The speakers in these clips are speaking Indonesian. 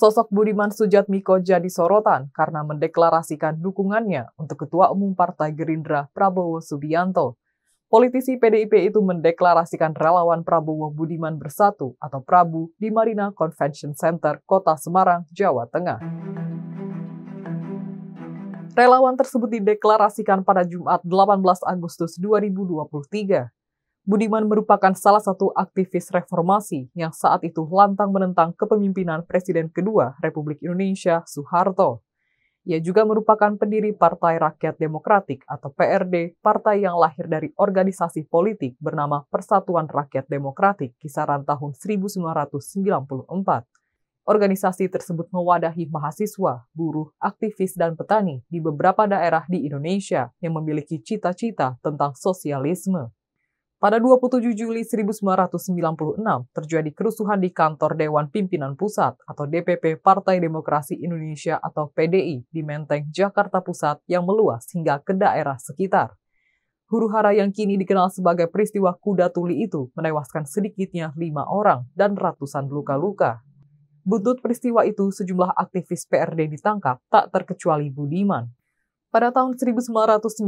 Sosok Budiman Sujatmiko jadi sorotan karena mendeklarasikan dukungannya untuk Ketua Umum Partai Gerindra Prabowo Subianto. Politisi PDIP itu mendeklarasikan relawan Prabowo Budiman Bersatu atau Prabu di Marina Convention Center, Kota Semarang, Jawa Tengah. Relawan tersebut dideklarasikan pada Jumat 18 Agustus 2023. Budiman merupakan salah satu aktivis reformasi yang saat itu lantang menentang kepemimpinan Presiden kedua Republik Indonesia, Soeharto. Ia juga merupakan pendiri Partai Rakyat Demokratik atau PRD, partai yang lahir dari organisasi politik bernama Persatuan Rakyat Demokratik kisaran tahun 1994. Organisasi tersebut mewadahi mahasiswa, buruh, aktivis, dan petani di beberapa daerah di Indonesia yang memiliki cita-cita tentang sosialisme. Pada 27 Juli 1996 terjadi kerusuhan di kantor Dewan Pimpinan Pusat atau DPP Partai Demokrasi Indonesia atau PDI di Menteng, Jakarta Pusat yang meluas hingga ke daerah sekitar. Huru hara yang kini dikenal sebagai peristiwa kuda tuli itu menewaskan sedikitnya lima orang dan ratusan luka-luka. Buntut peristiwa itu sejumlah aktivis PRD ditangkap tak terkecuali Budiman. Pada tahun 1997,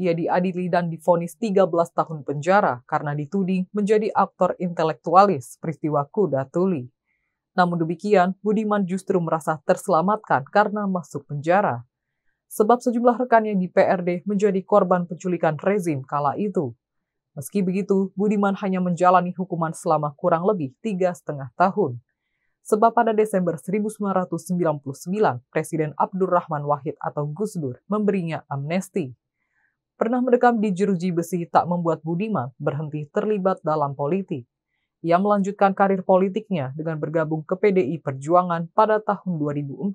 ia diadili dan difonis 13 tahun penjara karena dituding menjadi aktor intelektualis peristiwa Kuda Tuli. Namun demikian, Budiman justru merasa terselamatkan karena masuk penjara. Sebab sejumlah rekannya di PRD menjadi korban penculikan rezim kala itu. Meski begitu, Budiman hanya menjalani hukuman selama kurang lebih tiga setengah tahun sebab pada Desember 1999, Presiden Abdurrahman Wahid atau Gus Dur memberinya amnesti. Pernah mendekam di jeruji besi tak membuat Budiman berhenti terlibat dalam politik. Ia melanjutkan karir politiknya dengan bergabung ke PDI Perjuangan pada tahun 2004.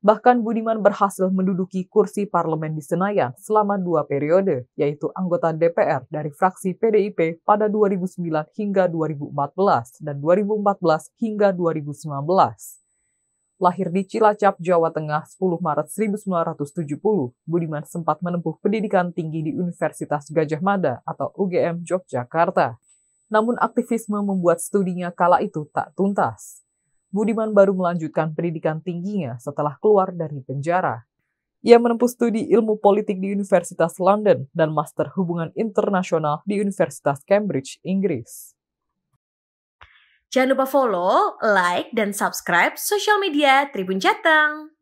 Bahkan Budiman berhasil menduduki kursi parlemen di Senayan selama dua periode, yaitu anggota DPR dari fraksi PDIP pada 2009 hingga 2014 dan 2014 hingga 2019. Lahir di Cilacap, Jawa Tengah 10 Maret 1970, Budiman sempat menempuh pendidikan tinggi di Universitas Gajah Mada atau UGM Yogyakarta. Namun aktivisme membuat studinya kala itu tak tuntas. Budiman baru melanjutkan pendidikan tingginya setelah keluar dari penjara. Ia menempuh studi ilmu politik di Universitas London dan Master Hubungan Internasional di Universitas Cambridge, Inggris. Jangan lupa follow, like, dan subscribe sosial media Tribun Jateng.